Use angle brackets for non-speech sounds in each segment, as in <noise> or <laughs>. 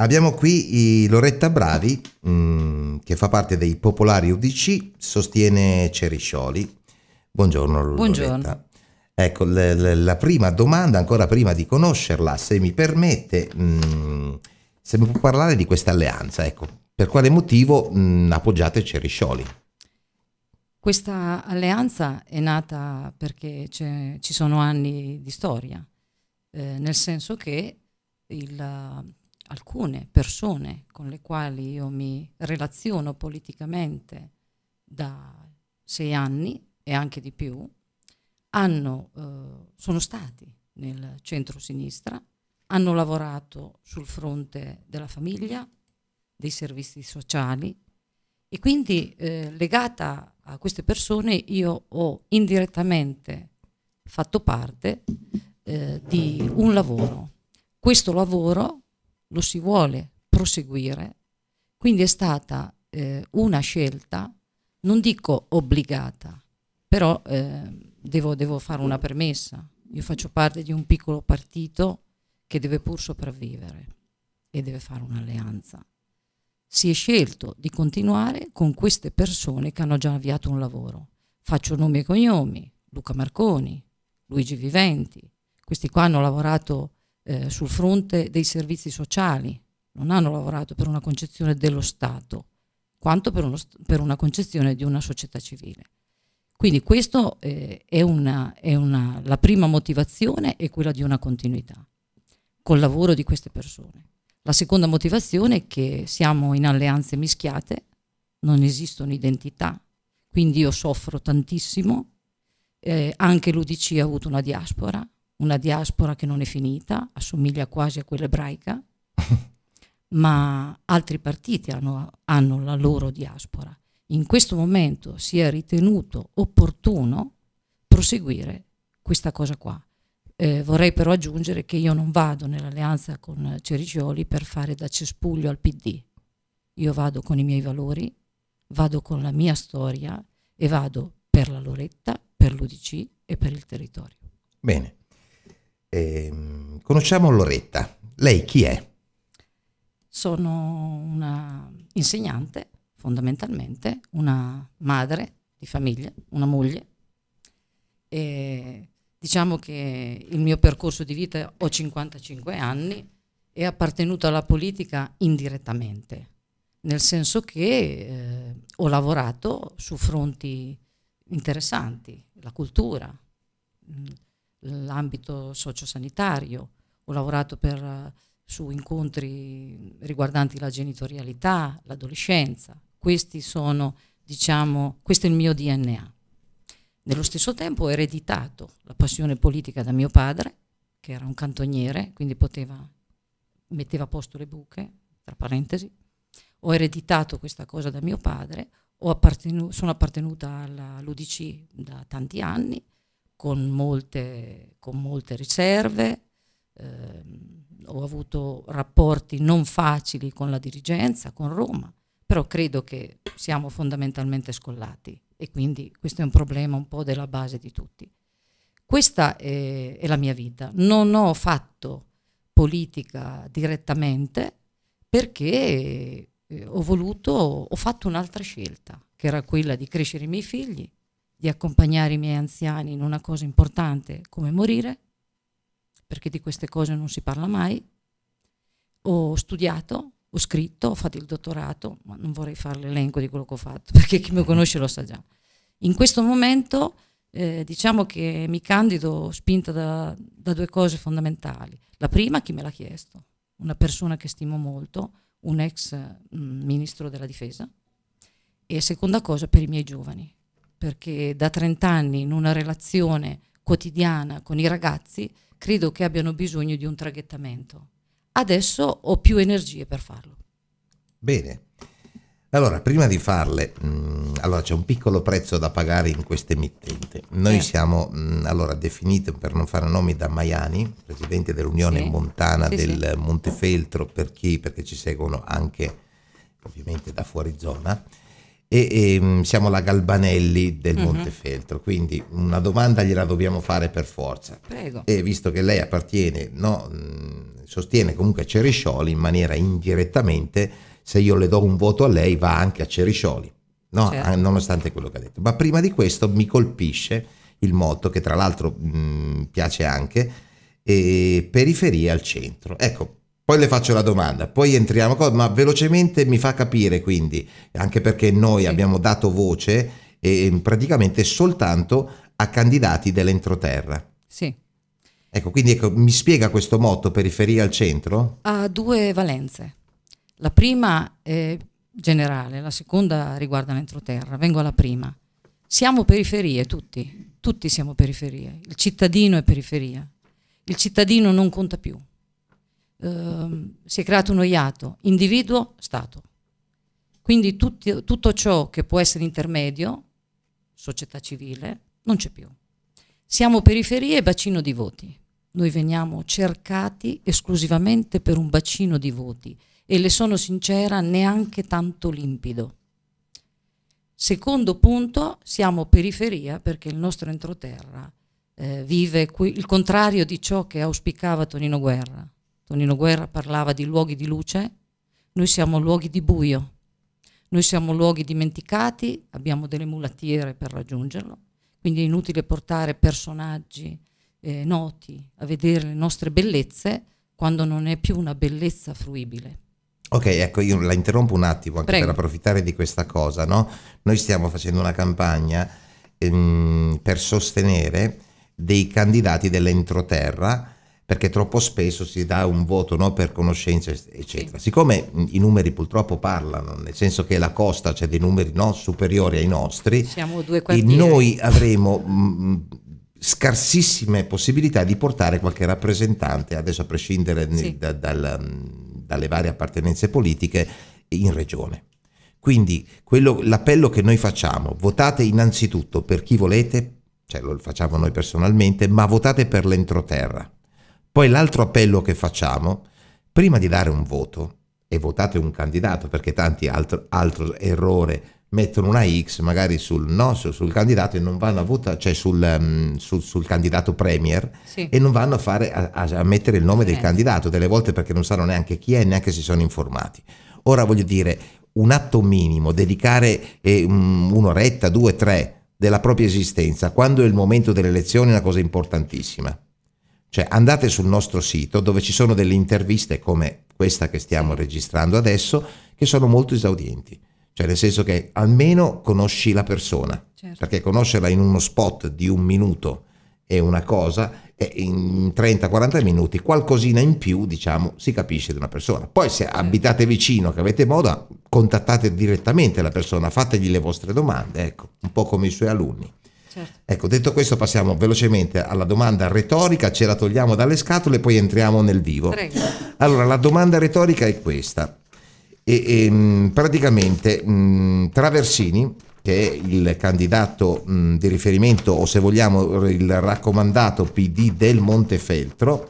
Abbiamo qui Loretta Bravi, mm, che fa parte dei Popolari UDC, sostiene Ceriscioli. Buongiorno Loretta. Buongiorno. Ecco, la prima domanda, ancora prima di conoscerla, se mi permette, mm, se mi può parlare di questa alleanza, ecco, per quale motivo mm, appoggiate Ceriscioli? Questa alleanza è nata perché ci sono anni di storia, eh, nel senso che il alcune persone con le quali io mi relaziono politicamente da sei anni e anche di più, hanno, eh, sono stati nel centro-sinistra, hanno lavorato sul fronte della famiglia, dei servizi sociali e quindi eh, legata a queste persone io ho indirettamente fatto parte eh, di un lavoro. Questo lavoro lo si vuole proseguire. Quindi è stata eh, una scelta, non dico obbligata, però eh, devo, devo fare una premessa. Io faccio parte di un piccolo partito che deve pur sopravvivere e deve fare un'alleanza. Si è scelto di continuare con queste persone che hanno già avviato un lavoro. Faccio nomi e cognomi, Luca Marconi, Luigi Viventi, questi qua hanno lavorato eh, sul fronte dei servizi sociali, non hanno lavorato per una concezione dello Stato, quanto per, uno, per una concezione di una società civile. Quindi questa eh, è, una, è una, la prima motivazione è quella di una continuità col lavoro di queste persone. La seconda motivazione è che siamo in alleanze mischiate, non esistono identità, quindi io soffro tantissimo, eh, anche l'UDC ha avuto una diaspora, una diaspora che non è finita, assomiglia quasi a quella ebraica, <laughs> ma altri partiti hanno, hanno la loro diaspora. In questo momento si è ritenuto opportuno proseguire questa cosa qua. Eh, vorrei però aggiungere che io non vado nell'alleanza con Cericioli per fare da cespuglio al PD. Io vado con i miei valori, vado con la mia storia e vado per la Loretta, per l'UDC e per il territorio. Bene. Eh, conosciamo Loretta. Lei chi è? Sono una insegnante, fondamentalmente, una madre di famiglia, una moglie. E diciamo che il mio percorso di vita, ho 55 anni, e appartenuto alla politica indirettamente, nel senso che eh, ho lavorato su fronti interessanti, la cultura, l'ambito sociosanitario, ho lavorato per, su incontri riguardanti la genitorialità, l'adolescenza. Questi sono, diciamo, questo è il mio DNA. Nello stesso tempo ho ereditato la passione politica da mio padre, che era un cantoniere, quindi poteva, metteva a posto le buche, tra parentesi. Ho ereditato questa cosa da mio padre, appartenu sono appartenuta all'UDC da tanti anni con molte, con molte riserve, eh, ho avuto rapporti non facili con la dirigenza, con Roma, però credo che siamo fondamentalmente scollati e quindi questo è un problema un po' della base di tutti. Questa è, è la mia vita, non ho fatto politica direttamente perché eh, ho voluto, ho fatto un'altra scelta, che era quella di crescere i miei figli, di accompagnare i miei anziani in una cosa importante come morire, perché di queste cose non si parla mai. Ho studiato, ho scritto, ho fatto il dottorato, ma non vorrei fare l'elenco di quello che ho fatto, <laughs> perché chi mi conosce lo sa già. In questo momento eh, diciamo che mi candido spinta da, da due cose fondamentali. La prima, chi me l'ha chiesto, una persona che stimo molto, un ex mh, mm, ministro della difesa, e seconda cosa per i miei giovani, perché da 30 anni in una relazione quotidiana con i ragazzi credo che abbiano bisogno di un traghettamento. Adesso ho più energie per farlo. Bene. Allora, prima di farle, mh, mm, allora c'è un piccolo prezzo da pagare in questa emittente. Noi eh. siamo mh, mm, allora definiti, per non fare nomi, da Maiani, presidente dell'Unione sì. Montana sì, del sì. Montefeltro, per chi, perché ci seguono anche ovviamente da fuori zona e, e ehm, siamo la Galbanelli del uh-huh. Montefeltro, quindi una domanda gliela dobbiamo fare per forza. Prego. E visto che lei appartiene, no, mm, sostiene comunque Ceriscioli in maniera indirettamente, se io le do un voto a lei va anche a Ceriscioli, no? certo. Ah, nonostante quello che ha detto. Ma prima di questo mi colpisce il motto che tra l'altro mh, mm, piace anche, eh, periferia al centro. Ecco, poi le faccio la domanda, poi entriamo, ma velocemente mi fa capire quindi, anche perché noi sì. abbiamo dato voce e, praticamente soltanto a candidati dell'entroterra. Sì. Ecco, quindi ecco, mi spiega questo motto periferia al centro? Ha due valenze. La prima è generale, la seconda riguarda l'entroterra. Vengo alla prima. Siamo periferie tutti, tutti siamo periferie. Il cittadino è periferia. Il cittadino non conta più. Ehm, si è creato uno iato individuo-stato. Quindi tutti, tutto ciò che può essere intermedio, società civile, non c'è più. Siamo periferie e bacino di voti. Noi veniamo cercati esclusivamente per un bacino di voti e le sono sincera neanche tanto limpido. Secondo punto, siamo periferia perché il nostro entroterra eh, vive qui, il contrario di ciò che auspicava Tonino Guerra, Tonino Guerra parlava di luoghi di luce, noi siamo luoghi di buio, noi siamo luoghi dimenticati, abbiamo delle mulattiere per raggiungerlo, quindi è inutile portare personaggi eh, noti a vedere le nostre bellezze quando non è più una bellezza fruibile. Ok, ecco, io la interrompo un attimo anche Prego. per approfittare di questa cosa, no? Noi stiamo facendo una campagna ehm, per sostenere dei candidati dell'entroterra perché troppo spesso si dà un voto no, per conoscenza, eccetera. Sì. Siccome i numeri purtroppo parlano, nel senso che la costa c'è cioè dei numeri non superiori ai nostri, noi avremo scarsissime possibilità di portare qualche rappresentante, adesso a prescindere sì. da, dal, dalle varie appartenenze politiche, in regione. Quindi quello, l'appello che noi facciamo, votate innanzitutto per chi volete, cioè lo facciamo noi personalmente, ma votate per l'entroterra poi l'altro appello che facciamo, prima di dare un voto, e votate un candidato, perché tanti altro, altro errore mettono una X magari sul nostro, sul candidato e non vanno a votare, cioè sul, um, sul, sul candidato premier sì. e non vanno a, fare, a, a mettere il nome eh. del candidato, delle volte perché non sanno neanche chi è, neanche si sono informati. Ora voglio dire, un atto minimo, dedicare eh, un'oretta, due, tre della propria esistenza, quando è il momento delle elezioni è una cosa importantissima. Cioè andate sul nostro sito dove ci sono delle interviste come questa che stiamo registrando adesso che sono molto esaudienti. Cioè nel senso che almeno conosci la persona, certo. perché conoscerla in uno spot di un minuto è una cosa e in 30-40 minuti qualcosina in più diciamo si capisce di una persona. Poi se certo. abitate vicino, che avete moda, contattate direttamente la persona, fategli le vostre domande, ecco, un po' come i suoi alunni. Certo. Ecco, detto questo passiamo velocemente alla domanda retorica, ce la togliamo dalle scatole e poi entriamo nel vivo. Prego. Allora, la domanda retorica è questa. E, e, ehm, praticamente mh, mm, Traversini, che è il candidato mh, mm, di riferimento o se vogliamo il raccomandato PD del Montefeltro,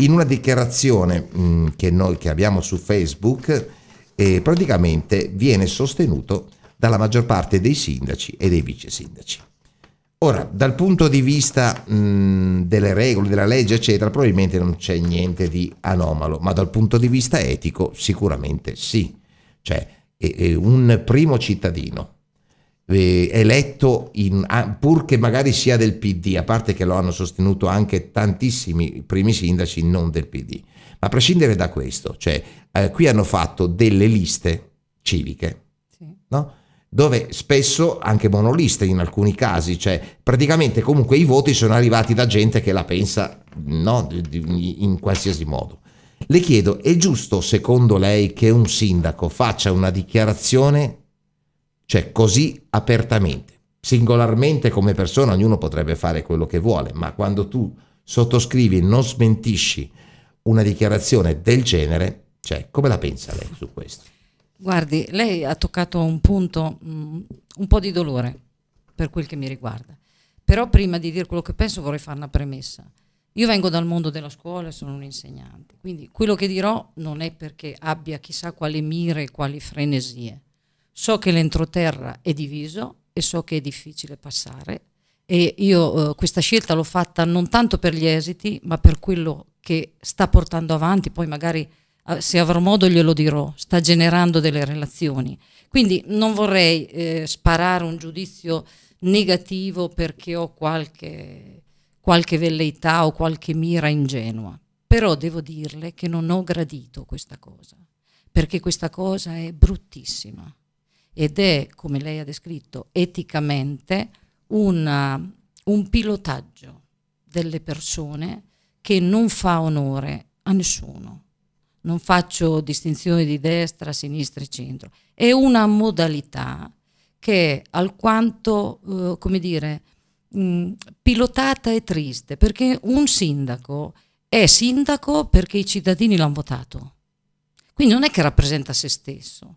in una dichiarazione mh, mm, che noi che abbiamo su Facebook, eh, praticamente viene sostenuto dalla maggior parte dei sindaci e dei vice sindaci. Ora, dal punto di vista mh, delle regole, della legge, eccetera, probabilmente non c'è niente di anomalo, ma dal punto di vista etico sicuramente sì. Cioè, eh, un primo cittadino eh, eletto, in, pur che magari sia del PD, a parte che lo hanno sostenuto anche tantissimi primi sindaci non del PD, ma a prescindere da questo, cioè, eh, qui hanno fatto delle liste civiche, sì. no? dove spesso anche monoliste in alcuni casi, cioè praticamente comunque i voti sono arrivati da gente che la pensa no, in qualsiasi modo. Le chiedo, è giusto secondo lei che un sindaco faccia una dichiarazione, cioè così apertamente? Singolarmente come persona ognuno potrebbe fare quello che vuole, ma quando tu sottoscrivi, e non smentisci una dichiarazione del genere, cioè come la pensa lei su questo? Guardi, lei ha toccato un punto, mh, mm, un po' di dolore per quel che mi riguarda, però prima di dire quello che penso vorrei fare una premessa. Io vengo dal mondo della scuola e sono un insegnante, quindi quello che dirò non è perché abbia chissà quale mire, quali frenesie. So che l'entroterra è diviso e so che è difficile passare e io eh, questa scelta l'ho fatta non tanto per gli esiti, ma per quello che sta portando avanti, poi magari Ah, se avrò modo glielo dirò, sta generando delle relazioni. Quindi non vorrei eh, sparare un giudizio negativo perché ho qualche, qualche velleità o qualche mira ingenua, però devo dirle che non ho gradito questa cosa, perché questa cosa è bruttissima ed è, come lei ha descritto, eticamente una, un pilotaggio delle persone che non fa onore a nessuno non faccio distinzioni di destra, sinistra e centro, è una modalità che è alquanto, eh, come dire, mh, mm, pilotata e triste, perché un sindaco è sindaco perché i cittadini l'hanno votato, quindi non è che rappresenta se stesso.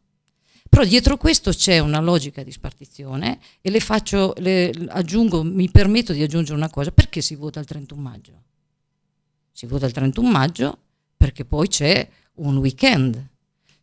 Però dietro questo c'è una logica di spartizione e le faccio, le aggiungo, mi permetto di aggiungere una cosa, perché si vota il 31 maggio? Si vota il 31 maggio perché poi c'è un weekend.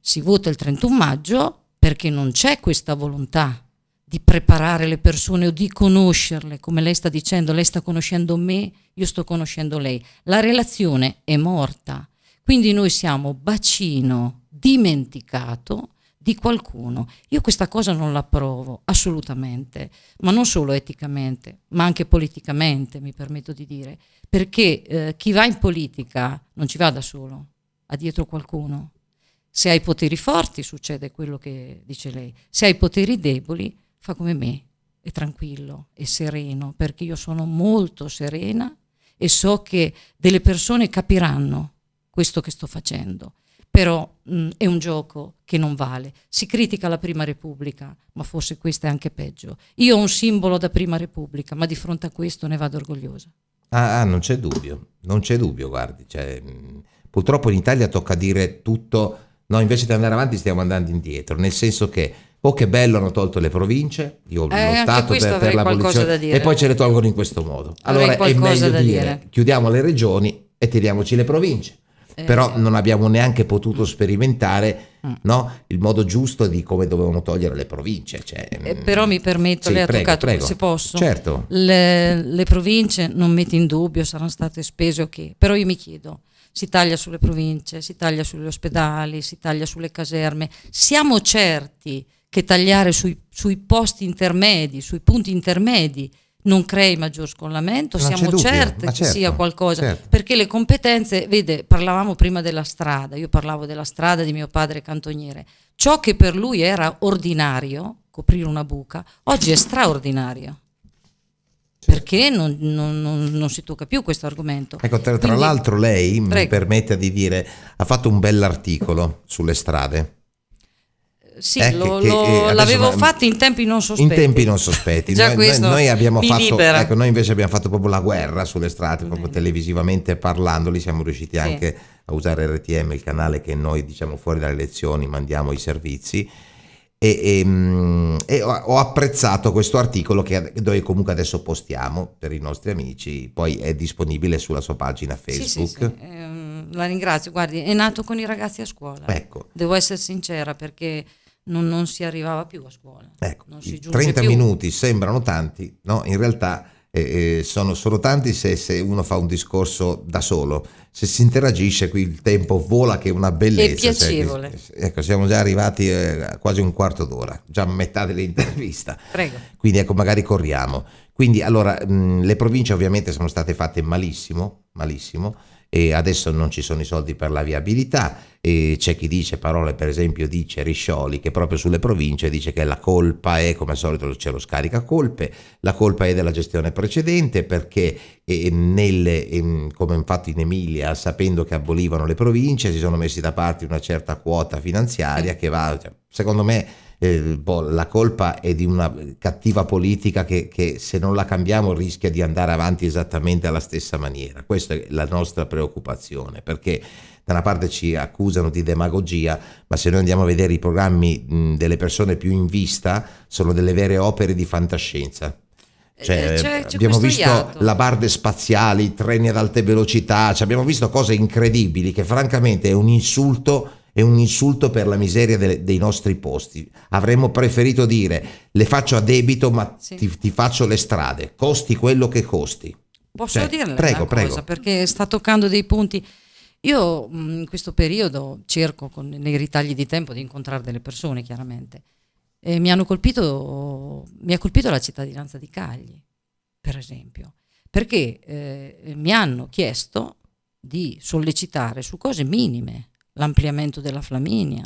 Si vota il 31 maggio perché non c'è questa volontà di preparare le persone o di conoscerle, come lei sta dicendo, lei sta conoscendo me, io sto conoscendo lei. La relazione è morta, quindi noi siamo bacino dimenticato di qualcuno. Io questa cosa non la provo assolutamente, ma non solo eticamente, ma anche politicamente, mi permetto di dire, perché eh, chi va in politica non ci va da solo, ha dietro qualcuno. Se ha i poteri forti succede quello che dice lei, se ha i poteri deboli fa come me, è tranquillo, è sereno, perché io sono molto serena e so che delle persone capiranno questo che sto facendo però mh, mm, è un gioco che non vale. Si critica la Prima Repubblica, ma forse questa è anche peggio. Io ho un simbolo da Prima Repubblica, ma di fronte a questo ne vado orgogliosa. Ah, ah non c'è dubbio, non c'è dubbio, guardi. Cioè, mh, mm, purtroppo in Italia tocca dire tutto, no, invece di andare avanti stiamo andando indietro, nel senso che oh che bello hanno tolto le province, io ho eh, stato per, per l'abolizione e poi ce le tolgono in questo modo. Allora è meglio dire. dire chiudiamo le regioni e tiriamoci le province però eh. non abbiamo neanche potuto mm. sperimentare mm. no, il modo giusto di come dovevano togliere le province. Cioè, eh, mm, però mi permetto, sì, lei ha prego, toccato, prego. se posso, certo. le, le province non metti in dubbio, saranno state spese ok, però io mi chiedo, si taglia sulle province, si taglia sugli ospedali, si taglia sulle caserme, siamo certi che tagliare sui, sui posti intermedi, sui punti intermedi non crei maggior scollamento, siamo dubbio, certe che certo, sia qualcosa, certo. perché le competenze, vede, parlavamo prima della strada, io parlavo della strada di mio padre cantoniere, ciò che per lui era ordinario, coprire una buca, oggi è straordinario. Certo. Perché non, non, non, si tocca più questo argomento. Ecco, tra, tra l'altro lei, prego. mi permetta di dire, ha fatto un bell'articolo sulle strade, sì, eh, lo, che, lo, eh, l'avevo ma, fatto in tempi non sospetti. In tempi non sospetti. <laughs> Già noi, questo noi, abbiamo fatto, ecco, noi invece abbiamo fatto proprio la guerra sulle strade, proprio Bene. televisivamente parlando, lì siamo riusciti sì. anche a usare RTM, il canale che noi diciamo fuori dalle lezioni mandiamo i servizi. E, ehm, e, e, ho apprezzato questo articolo che noi comunque adesso postiamo per i nostri amici, poi è disponibile sulla sua pagina Facebook. Sì, sì, sì. Eh, la ringrazio, guardi, è nato con i ragazzi a scuola. Ecco. Devo essere sincera perché non, non, si arrivava più a scuola. Ecco, 30 più. minuti sembrano tanti, no? in realtà eh, eh, sono, solo tanti se, se, uno fa un discorso da solo. Se si interagisce qui il tempo vola che è una bellezza. È cioè, piacevole. Cioè, ecco, siamo già arrivati a quasi un quarto d'ora, già a metà dell'intervista. Prego. Quindi ecco, magari corriamo. Quindi allora, mh, le province ovviamente sono state fatte malissimo, malissimo e adesso non ci sono i soldi per la viabilità e c'è chi dice parole per esempio dice Riscioli che proprio sulle province dice che la colpa è come al solito c'è lo scarica colpe la colpa è della gestione precedente perché ehm, nelle, ehm, come infatti in Emilia sapendo che abolivano le province si sono messi da parte una certa quota finanziaria che va cioè, secondo me eh, boh, la colpa è di una cattiva politica che, che, se non la cambiamo rischia di andare avanti esattamente alla stessa maniera. Questa è la nostra preoccupazione, perché da una parte ci accusano di demagogia, ma se noi andiamo a vedere i programmi mh, delle persone più in vista, sono delle vere opere di fantascienza. Eh, cioè, c'è, c'è abbiamo visto iato. la barde spaziali, i treni ad alte velocità, cioè abbiamo visto cose incredibili che francamente è un insulto è un insulto per la miseria de- dei nostri posti. Avremmo preferito dire le faccio a debito ma sì. ti, ti, faccio le strade, costi quello che costi. Posso cioè, dirle prego, una prego. cosa? Perché sta toccando dei punti. Io mm, in questo periodo cerco con, nei ritagli di tempo di incontrare delle persone, chiaramente. E mi, hanno colpito, mi ha colpito la cittadinanza di Cagli, per esempio, perché eh, mi hanno chiesto di sollecitare su cose minime l'ampliamento della Flaminia,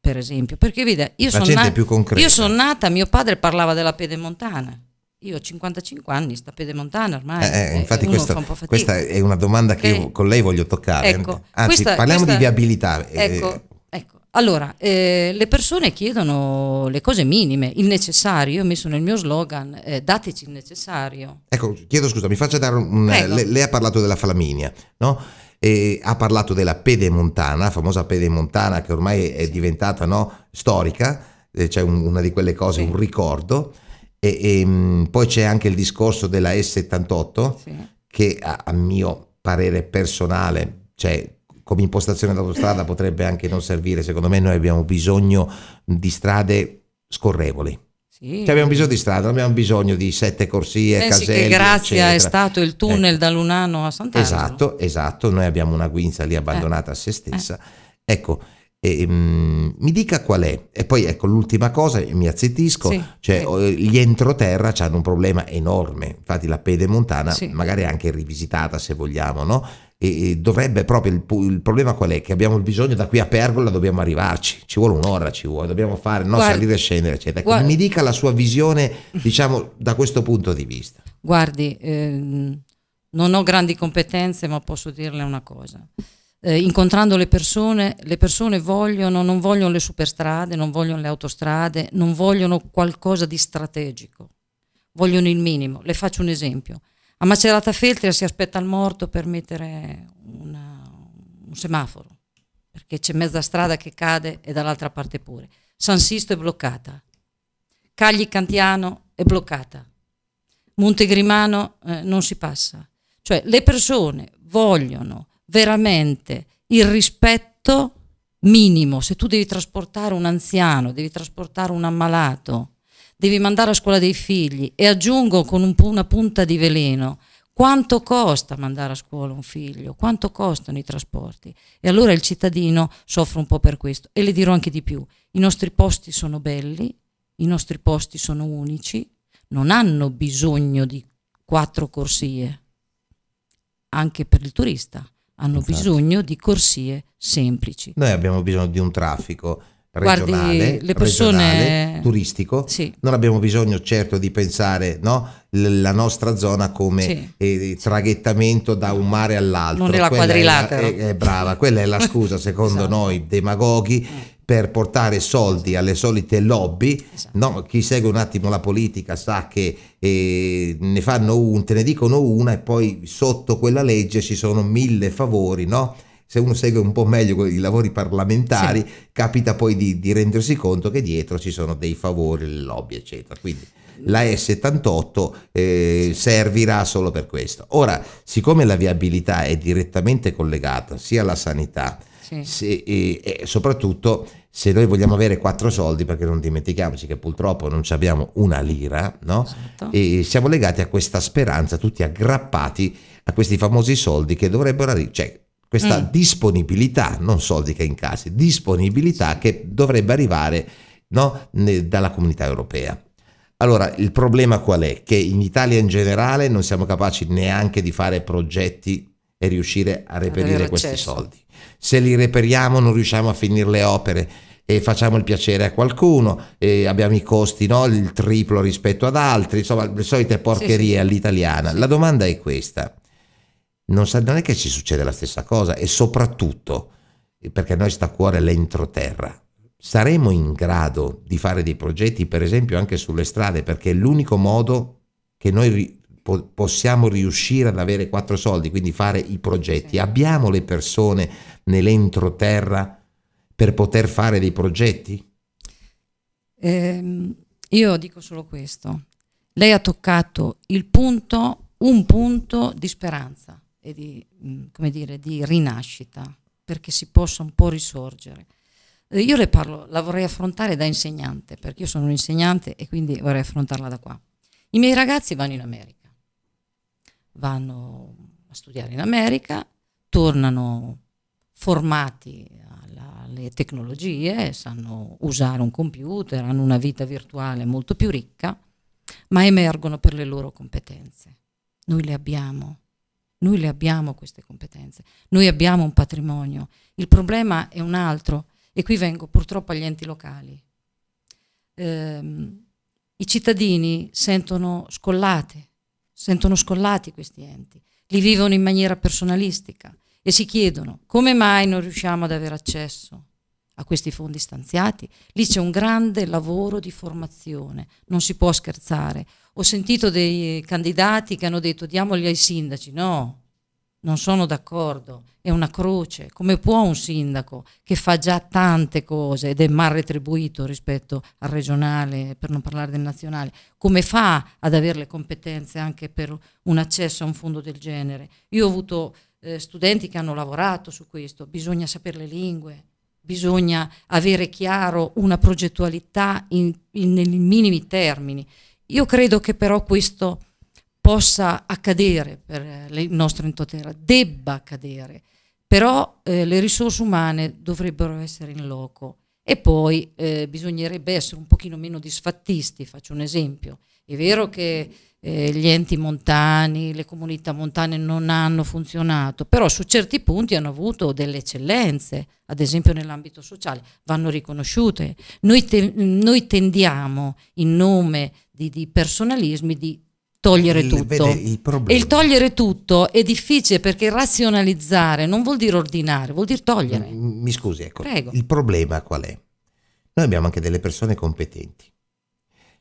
per esempio. Perché vede, io sono nata, io sono nata, mio padre parlava della pedemontana. Io ho 55 anni, sta pedemontana ormai. Eh, eh, infatti, questa, questa, è una domanda che okay. io con lei voglio toccare. Eh. Ecco, Anzi, questa, parliamo questa, di viabilità. Eh. Ecco, ecco. Allora, eh, le persone chiedono le cose minime, il necessario. Io ho messo nel mio slogan, eh, dateci il necessario. Ecco, chiedo scusa, mi faccia dare un. Lei, lei ha parlato della Flaminia, no? e ha parlato della pedemontana, la famosa pedemontana che ormai è diventata no, storica, eh, c'è cioè una di quelle cose, sì. un ricordo, e, e, ehm, poi c'è anche il discorso della S78 sì. che a, a, mio parere personale, cioè come impostazione d'autostrada potrebbe anche non servire, secondo me noi abbiamo bisogno di strade scorrevoli sì. Cioè abbiamo bisogno di strada, abbiamo bisogno di sette corsie, Pensi caselli, che Grazia eccetera. è stato il tunnel eh. da Lunano a Sant'Angelo. Esatto, esatto, noi abbiamo una guinza lì abbandonata eh. a se eh. stessa. Eh. Ecco, e, um, mi dica qual è. E poi ecco l'ultima cosa, mi azzittisco, sì, cioè, sì. Eh, gli entroterra hanno un problema enorme, infatti la pedemontana sì. magari anche rivisitata se vogliamo, no? e, dovrebbe proprio, il, il, problema qual è? Che abbiamo bisogno da qui a Pergola, dobbiamo arrivarci, ci vuole un'ora, ci vuole, dobbiamo fare, no, guardi, salire e scendere, eccetera. Guardi, mi dica la sua visione, diciamo, da questo punto di vista. Guardi, ehm, non ho grandi competenze, ma posso dirle una cosa. Eh, incontrando le persone, le persone vogliono, non vogliono le superstrade, non vogliono le autostrade, non vogliono qualcosa di strategico, vogliono il minimo. Le faccio un esempio. A Macerata Feltria si aspetta il morto per mettere una, un semaforo, perché c'è mezza strada che cade e dall'altra parte pure. San Sisto è bloccata, Cagli Cantiano è bloccata, Montegrimano eh, non si passa. Cioè le persone vogliono veramente il rispetto minimo. Se tu devi trasportare un anziano, devi trasportare un ammalato, devi mandare a scuola dei figli e aggiungo con un, una punta di veleno quanto costa mandare a scuola un figlio, quanto costano i trasporti. E allora il cittadino soffre un po' per questo. E le dirò anche di più, i nostri posti sono belli, i nostri posti sono unici, non hanno bisogno di quattro corsie, anche per il turista, hanno esatto. bisogno di corsie semplici. Noi abbiamo bisogno di un traffico regionale, Guardi, le persone... Regionale, turistico. Sì. Non abbiamo bisogno certo di pensare no, la nostra zona come sì. eh, traghettamento da un mare all'altro. Non è la quadrilatera. È, è, brava, quella è la <laughs> scusa secondo esatto. noi demagoghi eh. per portare soldi alle solite lobby. Esatto. No, chi segue un attimo la politica sa che eh, ne fanno un, te ne dicono una e poi sotto quella legge ci sono mille favori, no? se uno segue un po' meglio i lavori parlamentari, sì. capita poi di, di, rendersi conto che dietro ci sono dei favori, le lobby, eccetera. Quindi la E78 eh, servirà solo per questo. Ora, siccome la viabilità è direttamente collegata sia alla sanità, sì. se, e, eh, e soprattutto se noi vogliamo avere quattro soldi, perché non dimentichiamoci che purtroppo non abbiamo una lira, no? Esatto. e siamo legati a questa speranza, tutti aggrappati a questi famosi soldi che dovrebbero arrivare. Cioè, questa mm. disponibilità, non soldi che incassi, disponibilità che dovrebbe arrivare no, dalla comunità europea. Allora, il problema qual è? Che in Italia in generale non siamo capaci neanche di fare progetti e riuscire a reperire questi soldi. Se li reperiamo non riusciamo a finire le opere e facciamo il piacere a qualcuno e abbiamo i costi no? il triplo rispetto ad altri, insomma le solite porcherie sì, sì. all'italiana. La domanda è questa, non, sa, non è che ci succede la stessa cosa e soprattutto perché a noi sta a cuore l'entroterra. Saremo in grado di fare dei progetti, per esempio, anche sulle strade, perché è l'unico modo che noi ri- po- possiamo riuscire ad avere quattro soldi, quindi fare i progetti. Sì. Abbiamo le persone nell'entroterra per poter fare dei progetti? Eh, io dico solo questo. Lei ha toccato il punto, un punto di speranza e di, mh, mm, dire, di rinascita, perché si possa un po' risorgere. Eh, io le parlo, la vorrei affrontare da insegnante, perché io sono un insegnante e quindi vorrei affrontarla da qua. I miei ragazzi vanno in America, vanno a studiare in America, tornano formati alla, alle tecnologie, sanno usare un computer, hanno una vita virtuale molto più ricca, ma emergono per le loro competenze. Noi le abbiamo, noi le abbiamo queste competenze, noi abbiamo un patrimonio. Il problema è un altro e qui vengo purtroppo agli enti locali. Eh, I cittadini sentono scollate, sentono scollati questi enti, li vivono in maniera personalistica e si chiedono come mai non riusciamo ad avere accesso a questi fondi stanziati. Lì c'è un grande lavoro di formazione, non si può scherzare. Ho sentito dei candidati che hanno detto diamogli ai sindaci, no, non sono d'accordo, è una croce. Come può un sindaco che fa già tante cose ed è mal retribuito rispetto al regionale, per non parlare del nazionale, come fa ad avere le competenze anche per un accesso a un fondo del genere? Io ho avuto eh, studenti che hanno lavorato su questo, bisogna sapere le lingue, bisogna avere chiaro una progettualità in, in, nei minimi termini. Io credo che però questo possa accadere per eh, il nostro entoterra, debba accadere, però eh, le risorse umane dovrebbero essere in loco e poi eh, bisognerebbe essere un pochino meno disfattisti, faccio un esempio, è vero che eh, gli enti montani, le comunità montane non hanno funzionato, però su certi punti hanno avuto delle eccellenze, ad esempio nell'ambito sociale, vanno riconosciute. Noi, te noi tendiamo in nome di, di personalismi di togliere il, tutto. Vede, il e il togliere tutto è difficile perché razionalizzare non vuol dire ordinare, vuol dire togliere. Mi scusi, ecco. Prego. Il problema qual è? Noi abbiamo anche delle persone competenti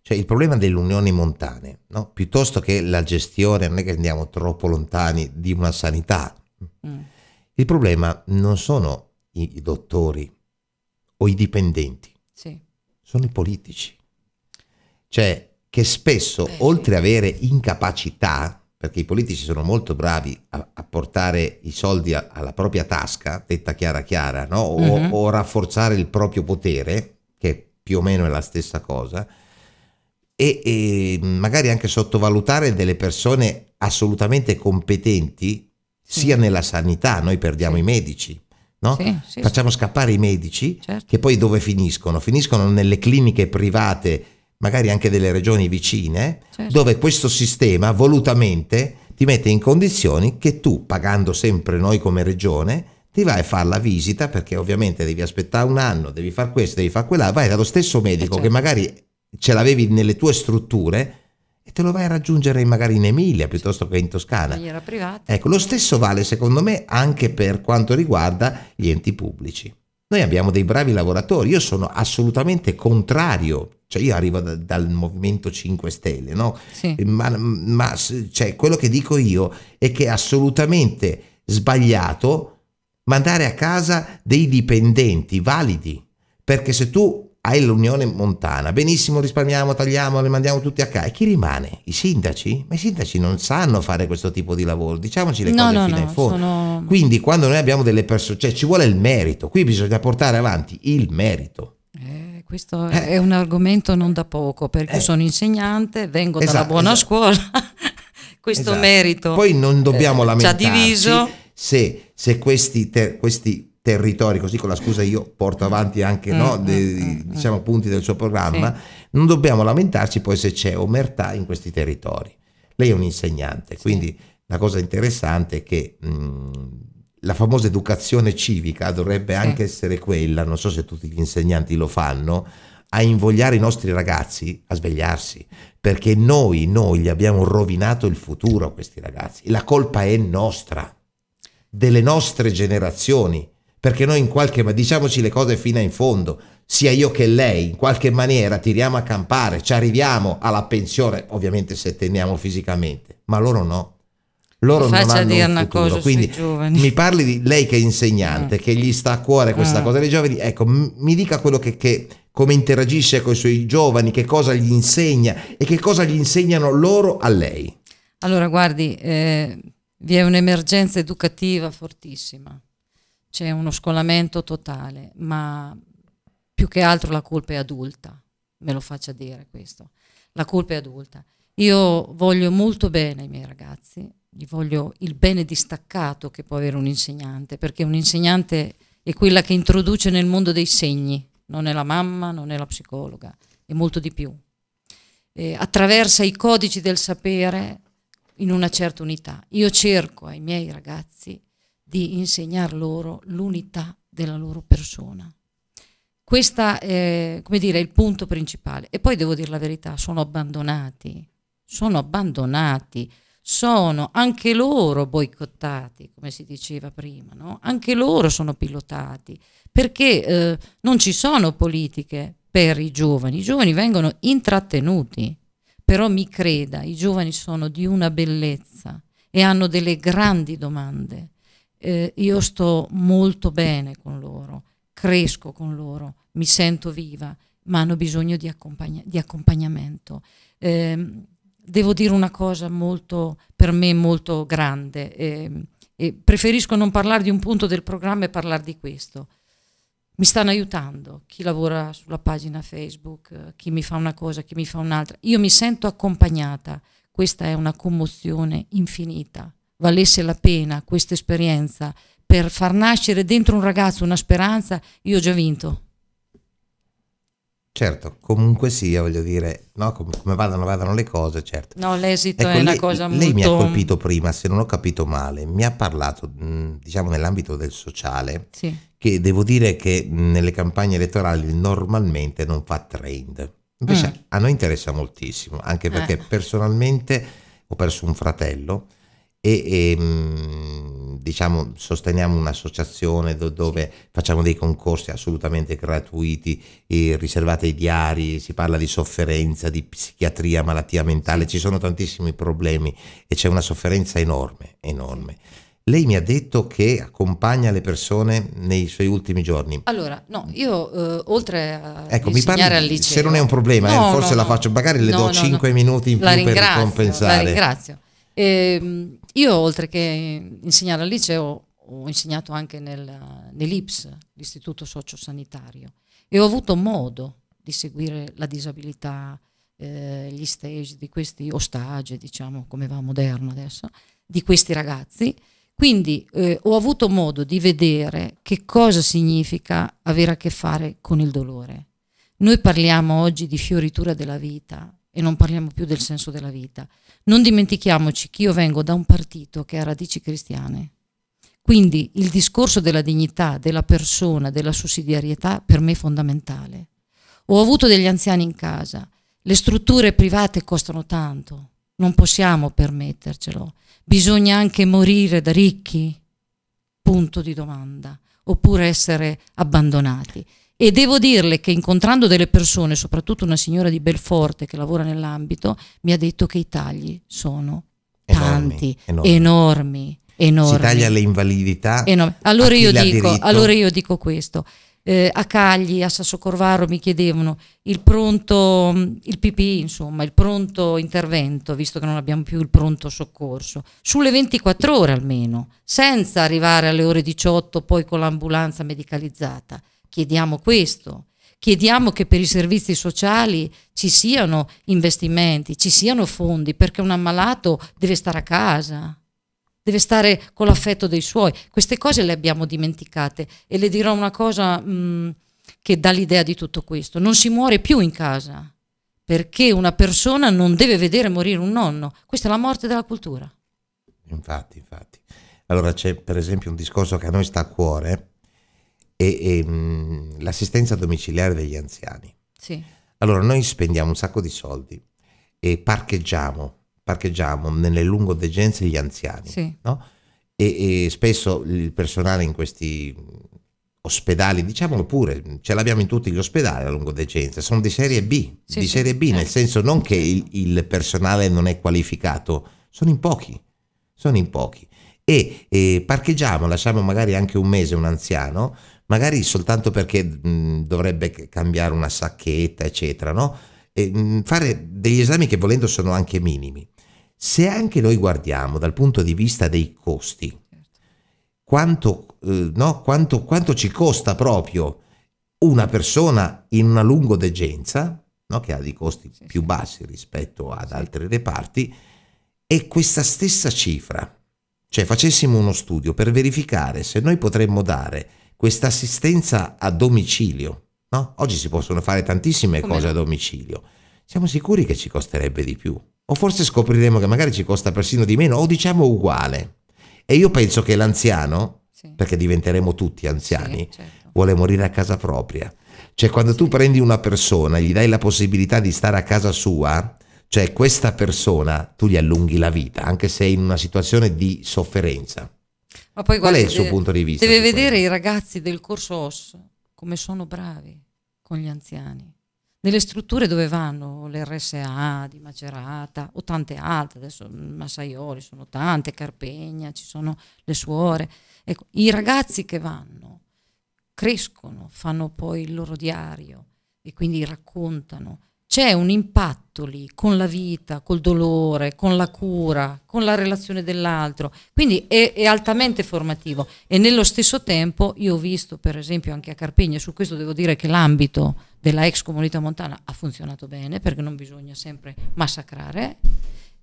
cioè il problema delle unioni montane, no? piuttosto che la gestione, non è che andiamo troppo lontani di una sanità, mm. il problema non sono i, dottori o i dipendenti, sì. sono i politici. Cioè che spesso, eh, oltre sì. ad avere incapacità, perché i politici sono molto bravi a, a portare i soldi a, alla propria tasca, detta chiara chiara, no? o, mm-hmm. o rafforzare il proprio potere, che più o meno è la stessa cosa, e, e magari anche sottovalutare delle persone assolutamente competenti sia nella sanità, noi perdiamo i medici, no? sì, sì, facciamo sì. scappare i medici certo. che poi dove finiscono? Finiscono nelle cliniche private, magari anche delle regioni vicine, certo. dove questo sistema volutamente ti mette in condizioni che tu, pagando sempre noi come regione, ti vai a fare la visita perché ovviamente devi aspettare un anno, devi fare questo, devi fare quella, vai dallo stesso medico eh, certo. che magari ce l'avevi nelle tue strutture e te lo vai a raggiungere magari in Emilia piuttosto che in Toscana. In privata. Ecco, lo stesso vale secondo me anche per quanto riguarda gli enti pubblici. Noi abbiamo dei bravi lavoratori, io sono assolutamente contrario, cioè io arrivo da, dal Movimento 5 Stelle, no? Sì. Ma, ma cioè, quello che dico io è che è assolutamente sbagliato mandare a casa dei dipendenti validi, perché se tu hai l'Unione Montana, benissimo risparmiamo, tagliamo, le mandiamo tutti a casa. E chi rimane? I sindaci? Ma i sindaci non sanno fare questo tipo di lavoro, diciamoci le cose no, no, fino no, in fondo. Sono... Quindi quando noi abbiamo delle persone, cioè ci vuole il merito, qui bisogna portare avanti il merito. Eh, questo eh. è un argomento non da poco, perché eh. sono insegnante, vengo esatto, dalla buona esatto. scuola, <laughs> questo esatto. merito. Poi non dobbiamo eh, lamentarci. Ci diviso. Se, se questi, te, questi territori, così con la scusa io porto avanti anche mm, no, mm, dei, mm, mm diciamo, mm. punti del suo programma, sì. non dobbiamo lamentarci poi se c'è omertà in questi territori. Lei è un insegnante, sì. quindi la cosa interessante è che mh, mm, la famosa educazione civica dovrebbe sì. anche essere quella, non so se tutti gli insegnanti lo fanno, a invogliare i nostri ragazzi a svegliarsi, perché noi, noi gli abbiamo rovinato il futuro a questi ragazzi. La colpa è nostra, delle nostre generazioni perché noi in qualche maniera diciamoci le cose fino in fondo, sia io che lei, in qualche maniera tiriamo a campare, ci arriviamo alla pensione, ovviamente se teniamo fisicamente, ma loro no. Loro non hanno dire un una futuro, cosa quindi mi parli di lei che è insegnante, no. Mm. che gli sta a cuore questa no. Mm. cosa dei giovani, ecco, mi dica quello che, che come interagisce con i suoi giovani, che cosa gli insegna e che cosa gli insegnano loro a lei. Allora, guardi, eh, vi è un'emergenza educativa fortissima c'è uno scolamento totale, ma più che altro la colpa è adulta, me lo faccia dire questo, la colpa è adulta. Io voglio molto bene ai miei ragazzi, gli voglio il bene distaccato che può avere un insegnante, perché un insegnante è quella che introduce nel mondo dei segni, non è la mamma, non è la psicologa, è molto di più. Eh, attraversa i codici del sapere in una certa unità. Io cerco ai miei ragazzi di insegnar loro l'unità della loro persona. Questo è come dire, il punto principale. E poi devo dire la verità, sono abbandonati, sono abbandonati, sono anche loro boicottati, come si diceva prima, no? anche loro sono pilotati, perché eh, non ci sono politiche per i giovani, i giovani vengono intrattenuti, però mi creda, i giovani sono di una bellezza e hanno delle grandi domande eh, io sto molto bene con loro, cresco con loro, mi sento viva, ma hanno bisogno di, accompagn di accompagnamento. Eh, devo dire una cosa molto, per me molto grande, eh, e preferisco non parlare di un punto del programma e parlare di questo. Mi stanno aiutando chi lavora sulla pagina Facebook, chi mi fa una cosa, chi mi fa un'altra. Io mi sento accompagnata. Questa è una commozione infinita valesse la pena questa esperienza per far nascere dentro un ragazzo una speranza, io ho già vinto. Certo, comunque sia, voglio dire, no, come, come vadano, vadano le cose, certo. No, l'esito ecco, è lei, una cosa lei molto... Lei mi ha colpito prima, se non ho capito male, mi ha parlato, diciamo, nell'ambito del sociale, sì. che devo dire che nelle campagne elettorali normalmente non fa trend. Invece mm. a noi interessa moltissimo, anche perché eh. personalmente ho perso un fratello e, e ehm, diciamo, sosteniamo un'associazione do, dove facciamo dei concorsi assolutamente gratuiti, riservati ai diari, si parla di sofferenza, di psichiatria, malattia mentale, ci sono tantissimi problemi e c'è una sofferenza enorme, enorme. Lei mi ha detto che accompagna le persone nei suoi ultimi giorni. Allora, no, io eh, oltre a ecco, mi parli, al liceo... Se non è un problema, eh, no, eh, forse no, la faccio, magari le do 5 minuti in più per compensare. La ringrazio. E ehm, io oltre che insegnare al liceo ho insegnato anche nel, nell'IPS, l'Istituto Sociosanitario, e ho avuto modo di seguire la disabilità, eh, gli stage di questi ostage, diciamo come va moderno adesso, di questi ragazzi. Quindi eh, ho avuto modo di vedere che cosa significa avere a che fare con il dolore. Noi parliamo oggi di fioritura della vita, e non parliamo più del senso della vita. Non dimentichiamoci che io vengo da un partito che ha radici cristiane. Quindi il discorso della dignità, della persona, della sussidiarietà per me è fondamentale. Ho avuto degli anziani in casa, le strutture private costano tanto, non possiamo permettercelo. Bisogna anche morire da ricchi? Punto di domanda. Oppure essere abbandonati e devo dirle che incontrando delle persone, soprattutto una signora di Belforte che lavora nell'ambito, mi ha detto che i tagli sono tanti, enormi. enormi, enormi. Si taglia le invalidità. Allora io, dico, allora io, dico, questo. Eh, a Cagli, a Sasso Sassocorvaro mi chiedevano il pronto, il PPI, insomma, il pronto intervento, visto che non abbiamo più il pronto soccorso, sulle 24 ore almeno, senza arrivare alle ore 18 poi con l'ambulanza medicalizzata chiediamo questo. Chiediamo che per i servizi sociali ci siano investimenti, ci siano fondi, perché un ammalato deve stare a casa, deve stare con l'affetto dei suoi. Queste cose le abbiamo dimenticate e le dirò una cosa mh, mm, che dà l'idea di tutto questo. Non si muore più in casa, perché una persona non deve vedere morire un nonno. Questa è la morte della cultura. Infatti, infatti. Allora c'è per esempio un discorso che a noi sta a cuore, e, e mh, mm, l'assistenza domiciliare degli anziani. Sì. Allora noi spendiamo un sacco di soldi e parcheggiamo, parcheggiamo nelle lungodegenze gli anziani. Sì. No? E, e, spesso il personale in questi ospedali, diciamolo pure, ce l'abbiamo in tutti gli ospedali a lungodegenza, sono di serie B, sì, di serie B, eh. nel senso non che il, il personale non è qualificato, sono in pochi, sono in pochi. E, e, parcheggiamo, lasciamo magari anche un mese un anziano magari soltanto perché mh, dovrebbe cambiare una sacchetta, eccetera, no? E, mh, fare degli esami che volendo sono anche minimi. Se anche noi guardiamo dal punto di vista dei costi, quanto, eh, no? quanto, quanto ci costa proprio una persona in una lungodegenza, no? che ha dei costi sì, più bassi rispetto ad altri reparti, e questa stessa cifra, cioè facessimo uno studio per verificare se noi potremmo dare questa assistenza a domicilio, no? Oggi si possono fare tantissime Come cose no? a domicilio. Siamo sicuri che ci costerebbe di più? O forse scopriremo che magari ci costa persino di meno, o diciamo uguale. E io penso che l'anziano, sì. perché diventeremo tutti anziani, sì, certo. vuole morire a casa propria. Cioè quando sì. tu prendi una persona gli dai la possibilità di stare a casa sua, cioè questa persona tu gli allunghi la vita, anche se è in una situazione di sofferenza. Ma poi, Qual è il suo punto di vista? Deve vedere quello? i ragazzi del corso OS come sono bravi con gli anziani. Nelle strutture dove vanno l'RSA di Macerata o tante altre, adesso Massaioli sono tante, Carpegna, ci sono le suore. Ecco, I ragazzi che vanno crescono, fanno poi il loro diario e quindi raccontano c'è un impatto lì con la vita, col dolore, con la cura, con la relazione dell'altro, quindi è, è, altamente formativo e nello stesso tempo io ho visto per esempio anche a Carpegna, su questo devo dire che l'ambito della ex comunità montana ha funzionato bene perché non bisogna sempre massacrare,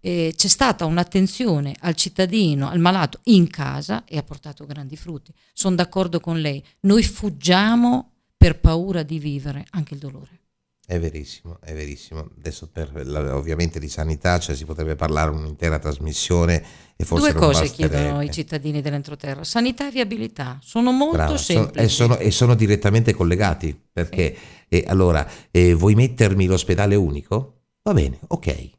eh, c'è stata un'attenzione al cittadino, al malato in casa e ha portato grandi frutti. Sono d'accordo con lei, noi fuggiamo per paura di vivere anche il dolore. È verissimo, è verissimo. Adesso per la, ovviamente di sanità cioè, si potrebbe parlare un'intera trasmissione e forse Due cose chiedono i cittadini dell'entroterra, sanità e viabilità, sono molto Brava, eh, semplici. Sono, e, sono, e, sono, direttamente collegati, perché sì. eh, allora eh, vuoi mettermi l'ospedale unico? Va bene, ok.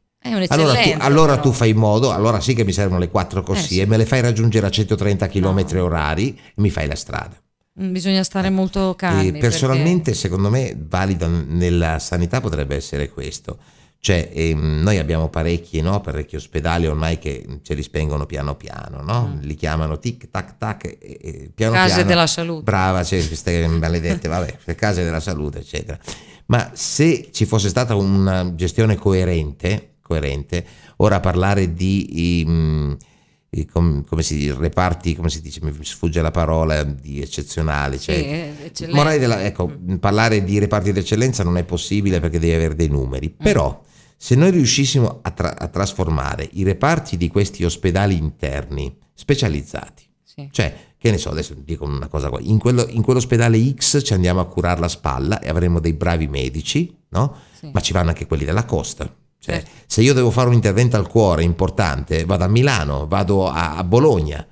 Allora, tu, allora tu, fai in modo, allora sì che mi servono le quattro eh, corsie, eh sì. me le fai raggiungere a 130 km no. orari e mi fai la strada. Mm, bisogna stare eh, molto calmi. E personalmente, perché... secondo me, valido nella sanità potrebbe essere questo. Cioè, ehm, noi abbiamo parecchi, no? parecchi ospedali ormai che ce li spengono piano piano, no? mm. li chiamano tic tac tac, e, e, piano case piano, della salute. Brava, cioè, queste maledette, vabbè, <laughs> case della salute, eccetera. Ma se ci fosse stata una gestione coerente, coerente ora parlare di... mh, ehm, com, come si dice, reparti, come si dice, mi sfugge la parola, di eccezionale. Cioè, sì, della, ecco, parlare di reparti d'eccellenza non è possibile perché devi avere dei numeri, mm. però se noi riuscissimo a, tra- a, trasformare i reparti di questi ospedali interni specializzati, sì. cioè che ne so, adesso dico una cosa qua, in, quello, in, quell'ospedale X ci andiamo a curare la spalla e avremo dei bravi medici, no? Sì. Ma ci vanno anche quelli della costa, cioè, certo. se io devo fare un intervento al cuore importante, vado a Milano, vado a, a Bologna,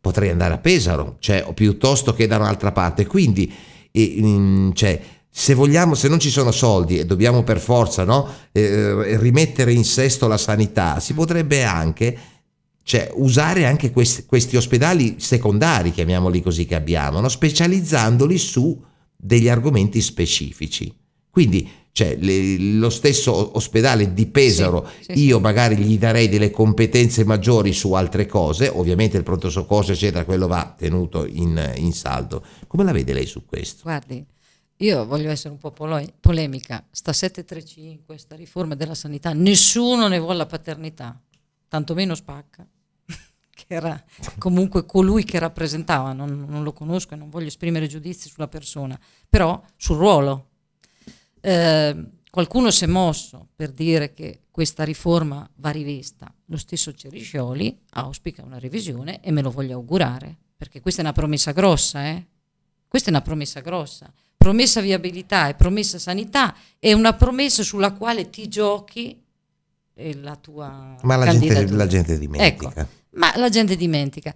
potrei andare a Pesaro, cioè, piuttosto che da un'altra parte. Quindi, e, in, cioè, se vogliamo, se non ci sono soldi e dobbiamo per forza no, eh, eh rimettere in sesto la sanità, si mm. potrebbe anche cioè, usare anche questi, questi, ospedali secondari, chiamiamoli così, che abbiamo, no? specializzandoli su degli argomenti specifici. Quindi cioè le, lo stesso ospedale di Pesaro, sì, sì, io magari gli darei delle competenze maggiori su altre cose, ovviamente il pronto soccorso eccetera, quello va tenuto in, in saldo. Come la vede lei su questo? Guardi, io voglio essere un po' polemica, sta 735, sta riforma della sanità, nessuno ne vuole la paternità, tantomeno Spacca, <laughs> che era comunque colui che rappresentava, non, non lo conosco e non voglio esprimere giudizi sulla persona, però sul ruolo eh, qualcuno si è mosso per dire che questa riforma va rivista. Lo stesso Ceriscioli auspica una revisione e me lo voglio augurare, perché questa è una promessa grossa, eh? Questa è una promessa grossa. Promessa viabilità e promessa sanità è una promessa sulla quale ti giochi la tua Ma la, gente, la gente, ecco, dimentica. Ecco, ma la gente dimentica.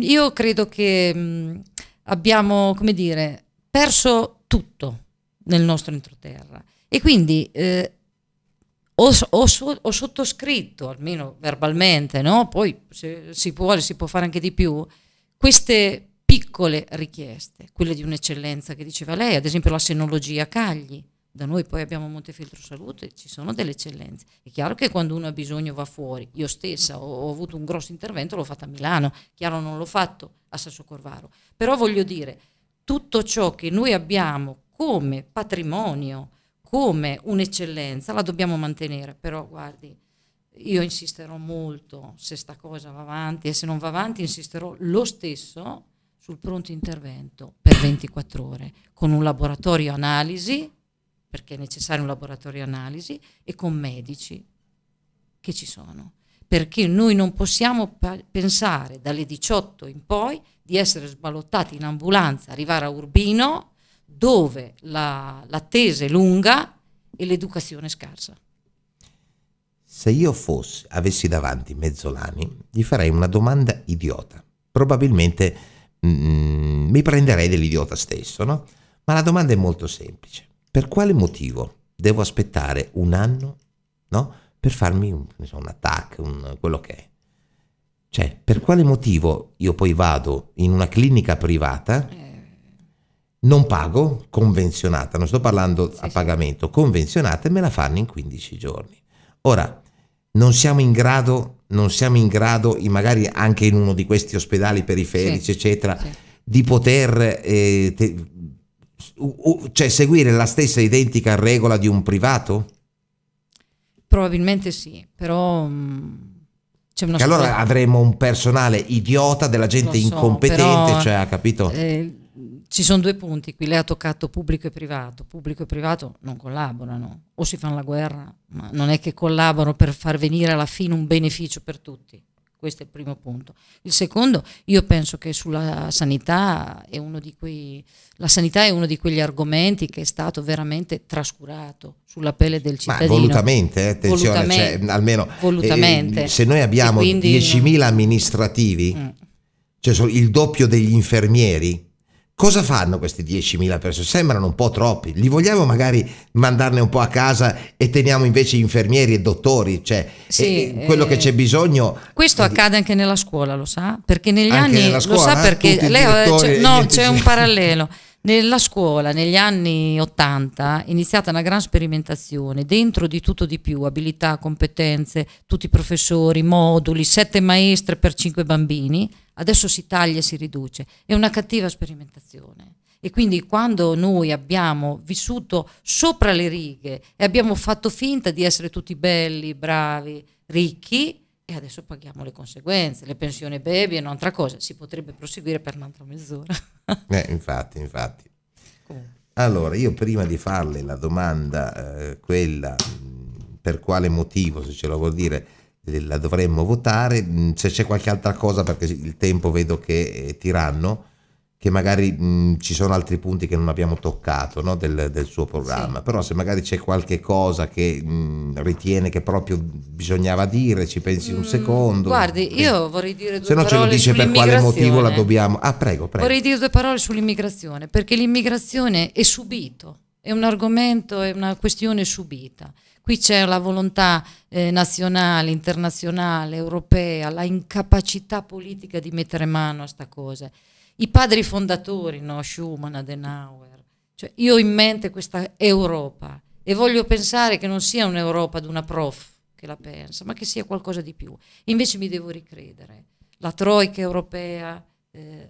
Io credo che mh, mm, abbiamo, come dire, perso tutto nel nostro entroterra. E quindi eh, ho, ho, ho, sottoscritto, almeno verbalmente, no? poi se si vuole si può fare anche di più, queste piccole richieste, quelle di un'eccellenza che diceva lei, ad esempio la senologia Cagli, da noi poi abbiamo Montefeltro Salute, ci sono delle eccellenze. È chiaro che quando uno ha bisogno va fuori. Io stessa ho, ho avuto un grosso intervento, l'ho fatto a Milano, chiaro non l'ho fatto a Sasso Corvaro. Però voglio dire, tutto ciò che noi abbiamo come patrimonio, come un'eccellenza, la dobbiamo mantenere, però guardi, io insisterò molto se sta cosa va avanti e se non va avanti insisterò lo stesso sul pronto intervento per 24 ore con un laboratorio analisi, perché è necessario un laboratorio analisi, e con medici che ci sono. Perché noi non possiamo pensare dalle 18 in poi di essere sballottati in ambulanza, arrivare a Urbino dove l'attesa è lunga e l'educazione è scarsa. Se io fossi, avessi davanti Mezzolani, gli farei una domanda idiota. Probabilmente mm, mi prenderei dell'idiota stesso, no? Ma la domanda è molto semplice. Per quale motivo devo aspettare un anno, no? Per farmi un, un attacco, un, quello che è. Cioè, per quale motivo io poi vado in una clinica privata eh non pago, convenzionata, non sto parlando sì, a sì. pagamento, convenzionata e me la fanno in 15 giorni. Ora, non siamo in grado, non siamo in grado, magari anche in uno di questi ospedali periferici, sì, eccetera, di poter eh, te, u, u, cioè, seguire la stessa identica regola di un privato? Probabilmente sì, però... Mh, mm, c'è una allora avremo un personale idiota, della gente so, incompetente, però, cioè, ha capito? Eh, ci sono due punti qui, lei ha toccato pubblico e privato, pubblico e privato non collaborano, o si fanno la guerra, ma non è che collaborano per far venire alla fine un beneficio per tutti, questo è il primo punto. Il secondo, io penso che sulla sanità è uno di, quei, sanità è uno di quegli argomenti che è stato veramente trascurato sulla pelle del cittadino. Ma volutamente, eh, attenzione, cioè, volutamente, cioè, almeno eh, volutamente. Eh, se noi abbiamo 10.000 amministrativi, mm. cioè il doppio degli infermieri, Cosa fanno questi 10.000 persone? Sembrano un po' troppi. Li vogliamo magari mandarne un po' a casa e teniamo invece infermieri e dottori, cioè sì, e, quello eh, che c'è bisogno. Questo accade anche nella scuola, lo sa? Perché negli anni scuola, lo sa eh? perché lei, eh, c'è, no, c'è un parallelo. Nella scuola, negli anni 80, è iniziata una gran sperimentazione, dentro di tutto di più, abilità, competenze, tutti i professori, moduli, sette maestre per cinque bambini, adesso si taglia e si riduce, è una cattiva sperimentazione. E quindi quando noi abbiamo vissuto sopra le righe e abbiamo fatto finta di essere tutti belli, bravi, ricchi, e adesso paghiamo le conseguenze, le pensioni baby e un'altra cosa, si potrebbe proseguire per un'altra mezz'ora. <laughs> eh, infatti, infatti. Comunque. Allora, io prima di farle la domanda, eh, quella mm, per quale motivo, se ce la vuol dire, eh, la dovremmo votare. Mm, se c'è qualche altra cosa, perché il tempo vedo che è eh, tiranno, che magari mh, mm, ci sono altri punti che non abbiamo toccato no, del, del, suo programma, sì. però se magari c'è qualche cosa che mh, mm, ritiene che proprio bisognava dire, ci pensi mm, un secondo. Guardi, io vorrei dire due se parole Se no ce lo dice per quale motivo la dobbiamo... Ah, prego, prego. Vorrei dire due parole sull'immigrazione, perché l'immigrazione è subito, è un argomento, è una questione subita. Qui c'è la volontà eh, nazionale, internazionale, europea, la incapacità politica di mettere mano a questa cosa. I padri fondatori, no? Schumann, Adenauer. Cioè, io ho in mente questa Europa e voglio pensare che non sia un'Europa di una prof che la pensa, ma che sia qualcosa di più. Invece mi devo ricredere. La troica europea eh,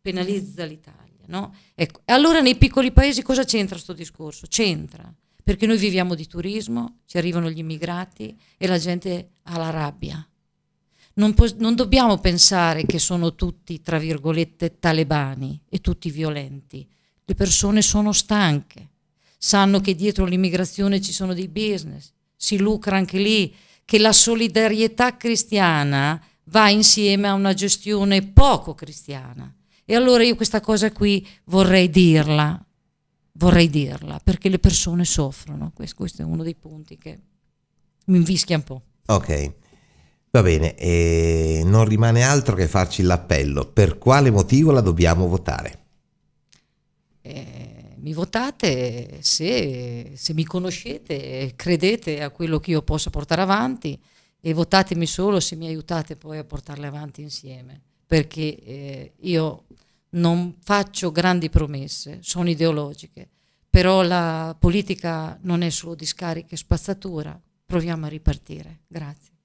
penalizza l'Italia. No? Ecco. E allora nei piccoli paesi cosa c'entra questo discorso? C'entra perché noi viviamo di turismo, ci arrivano gli immigrati e la gente ha la rabbia. Non, non dobbiamo pensare che sono tutti, tra virgolette, talebani e tutti violenti. Le persone sono stanche, sanno che dietro l'immigrazione ci sono dei business, si lucra anche lì, che la solidarietà cristiana va insieme a una gestione poco cristiana. E allora io questa cosa qui vorrei dirla, vorrei dirla, perché le persone soffrono, questo, è uno dei punti che mi invischia un po'. Ok, va bene, e non rimane altro che farci l'appello, per quale motivo la dobbiamo votare? Eh, mi votate se, se mi conoscete, credete a quello che io possa portare avanti e votatemi solo se mi aiutate poi a portarle avanti insieme, perché eh, io non faccio grandi promesse, sono ideologiche, però la politica non è solo discariche e spazzatura, proviamo a ripartire. Grazie.